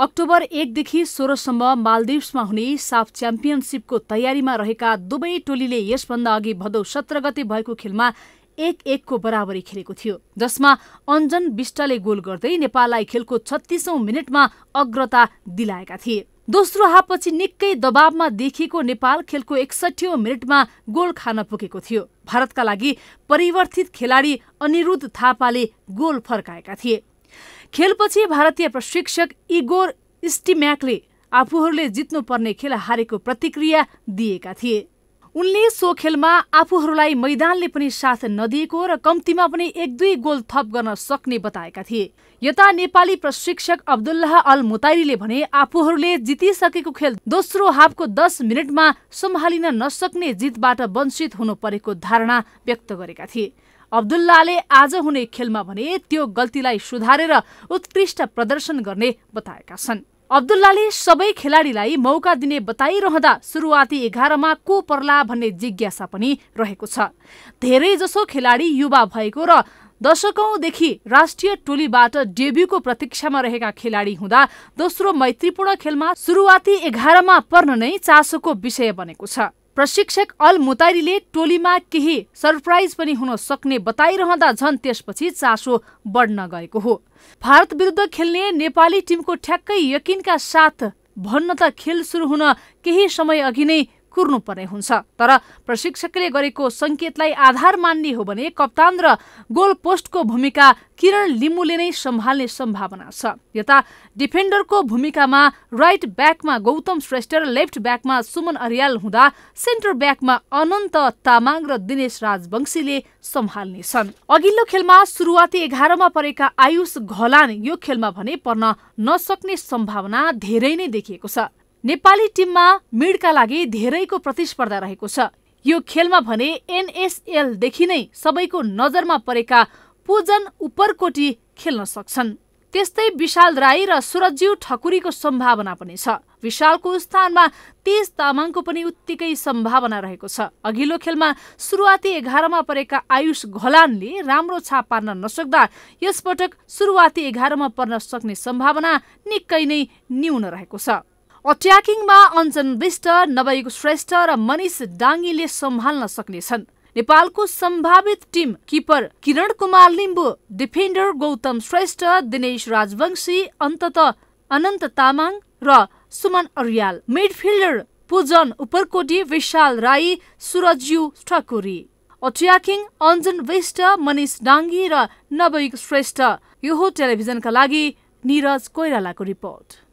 October एकदेखि सोह्रसम्म मालदिप्समा हुने साफ च्याम्पियनसिपको तयारीमा रहेका दुवै टोलीले यसभन्दा अघि भदौ सत्र गते भएको खेलमा एक एकको बराबरी खेलेको थियो जसमा अञ्जन विष्टले गोल गर्दै नेपाललाई खेलको छत्तिसौँ मिनटमा अग्रता दिलाएका थिए दोस्रो हाफपछि निकै दबावमा देखिएको नेपाल खेलको एकसठीौँ मिनटमा गोल खान पुगेको थियो भारतका लागि परिवर्तित खेलाडी अनिरुद्ध थापाले गोल फर्काएका थिए खेलपछि भारतीय प्रशिक्षक इगोर स्टिम्याकले आफूहरूले जित्नुपर्ने खेल हारेको प्रतिक्रिया दिएका थिए उनले सो खेलमा आफूहरूलाई मैदानले पनि साथ नदिएको र कम्तीमा पनि एक दुई गोल थप गर्न सक्ने बताएका थिए यता नेपाली प्रशिक्षक अब्दुल्लाह अल मुताइरीले भने आफूहरूले जितिसकेको खेल दोस्रो हाफको दस मिनटमा सम्हालिन नसक्ने जितबाट वञ्चित हुनु परेको धारणा व्यक्त गरेका थिए अब्दुल्लाले आज हुने खेलमा भने त्यो गल्तीलाई सुधारेर उत्कृष्ट प्रदर्शन गर्ने बताएका छन् अब्दुल्लाले सबै खेलाडीलाई मौका दिने बताइरहँदा सुरुवाती एघारमा को पर्ला भन्ने जिज्ञासा पनि रहेको छ धेरैजसो खेलाडी युवा भएको र दशकौंदेखि राष्ट्रिय टोलीबाट डेब्यूको प्रतीक्षामा रहेका खेलाडी हुँदा दोस्रो मैत्रीपूर्ण खेलमा सुरुवाती एघारमा पर्न नै चासोको विषय बनेको छ प्रशिक्षक अल मुतारीले टोलीमा केही सरप्राइज पनि हुन सक्ने बताइरहँदा झन् त्यसपछि चासो बढ्न गएको हो भारत विरुद्ध खेल्ने नेपाली टिमको ठ्याक्कै यकिनका साथ भन्न त खेल सुरु हुन केही समय अघि नै कुर्नुपर्ने हुन्छ तर प्रशिक्षकले गरेको सङ्केतलाई आधार मान्ने हो भने कप्तान र गोल पोस्टको भूमिका किरण लिम्बूले नै सम्हाल्ने सम्भावना छ यता डिफेन्डरको भूमिकामा राइट ब्याकमा गौतम श्रेष्ठ र लेफ्ट ब्याकमा सुमन अरियाल हुँदा सेन्टर ब्याकमा अनन्त तामाङ र दिनेश राजवंशीले सम्हाल्ने छन् अघिल्लो खेलमा सुरुवाती एघारमा परेका आयुष घलान यो खेलमा भने पर्न नसक्ने सम्भावना धेरै नै देखिएको छ नेपाली टिममा मिडका लागि धेरैको प्रतिस्पर्धा रहेको छ यो खेलमा भने एनएसएलदेखि नै सबैको नजरमा परेका पूजन उपरकोटी खेल्न सक्छन् त्यस्तै विशाल राई र सुरजीव ठकुरीको सम्भावना पनि छ विशालको स्थानमा तेज तामाङको पनि उत्तिकै सम्भावना रहेको छ अघिल्लो खेलमा सुरुवाती एघारमा परेका आयुष घलानले राम्रो छाप पार्न नसक्दा यसपटक सुरुवाती एघारमा पर्न सक्ने सम्भावना निकै नै न्यून रहेको छ अट्याकिङमा अञ्जन विष्ट नवयुग श्रेष्ठ र मनिष डाङ्गीले सम्हाल्न सक्नेछन् नेपालको सम्भावित team keeper Kiran Kumar Limbu defender Gautam Shrestha Dinesh Rajbanshi अन्तत अनन्त तामाङ र सुमन अर्याल मिडफिल्डर पूजन उपरकोटी विशाल राई सुरज्यु ठकुरी अट्याकिङ अञ्जन विष्ट मनिष डाङ्गी र नवयुग श्रेष्ठ यो टेलिभिजनका लागि निरज कोइरालाको रिपोर्ट